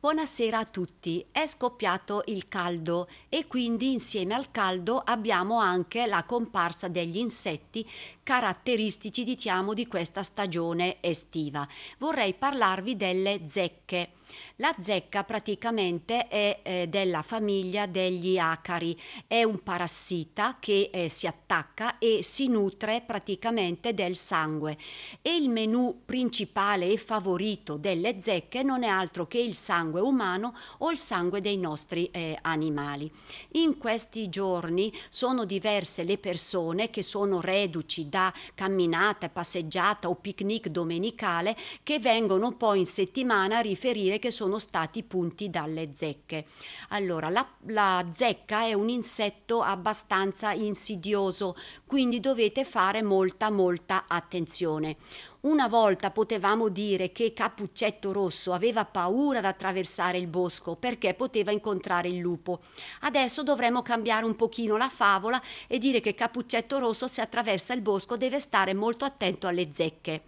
Buonasera a tutti, è scoppiato il caldo e quindi insieme al caldo abbiamo anche la comparsa degli insetti caratteristici diciamo di questa stagione estiva. Vorrei parlarvi delle zecche. La zecca praticamente è eh, della famiglia degli acari, è un parassita che eh, si attacca e si nutre praticamente del sangue e il menù principale e favorito delle zecche non è altro che il sangue sangue umano o il sangue dei nostri eh, animali. In questi giorni sono diverse le persone che sono reduci da camminata, passeggiata o picnic domenicale che vengono poi in settimana a riferire che sono stati punti dalle zecche. Allora, la, la zecca è un insetto abbastanza insidioso, quindi dovete fare molta molta attenzione. Una volta potevamo dire che Cappuccetto Rosso aveva paura ad attraversare il bosco perché poteva incontrare il lupo. Adesso dovremmo cambiare un pochino la favola e dire che Cappuccetto Rosso se attraversa il bosco deve stare molto attento alle zecche.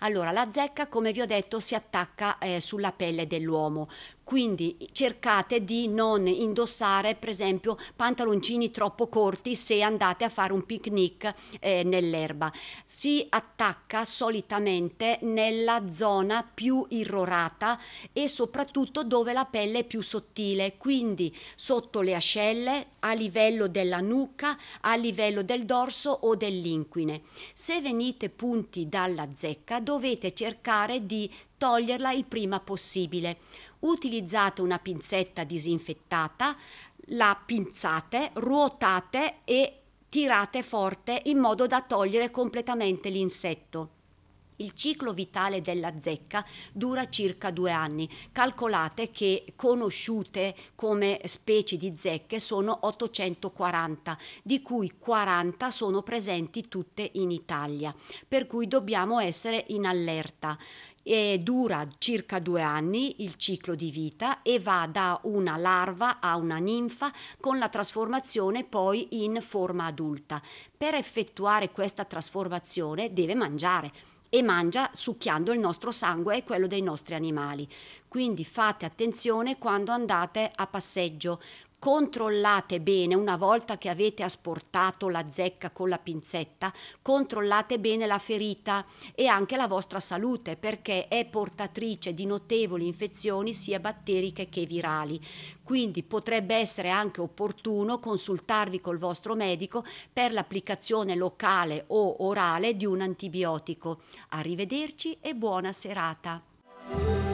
Allora, la zecca, come vi ho detto, si attacca eh, sulla pelle dell'uomo, quindi cercate di non indossare, per esempio, pantaloncini troppo corti se andate a fare un picnic eh, nell'erba. Si attacca solitamente prettamente nella zona più irrorata e soprattutto dove la pelle è più sottile, quindi sotto le ascelle, a livello della nuca, a livello del dorso o dell'inquine. Se venite punti dalla zecca dovete cercare di toglierla il prima possibile. Utilizzate una pinzetta disinfettata, la pinzate, ruotate e tirate forte in modo da togliere completamente l'insetto. Il ciclo vitale della zecca dura circa due anni. Calcolate che conosciute come specie di zecche sono 840, di cui 40 sono presenti tutte in Italia, per cui dobbiamo essere in allerta. E dura circa due anni il ciclo di vita e va da una larva a una ninfa con la trasformazione poi in forma adulta. Per effettuare questa trasformazione deve mangiare e mangia succhiando il nostro sangue e quello dei nostri animali. Quindi fate attenzione quando andate a passeggio, controllate bene, una volta che avete asportato la zecca con la pinzetta, controllate bene la ferita e anche la vostra salute perché è portatrice di notevoli infezioni sia batteriche che virali. Quindi potrebbe essere anche opportuno consultarvi col vostro medico per l'applicazione locale o orale di un antibiotico. Arrivederci e buona serata.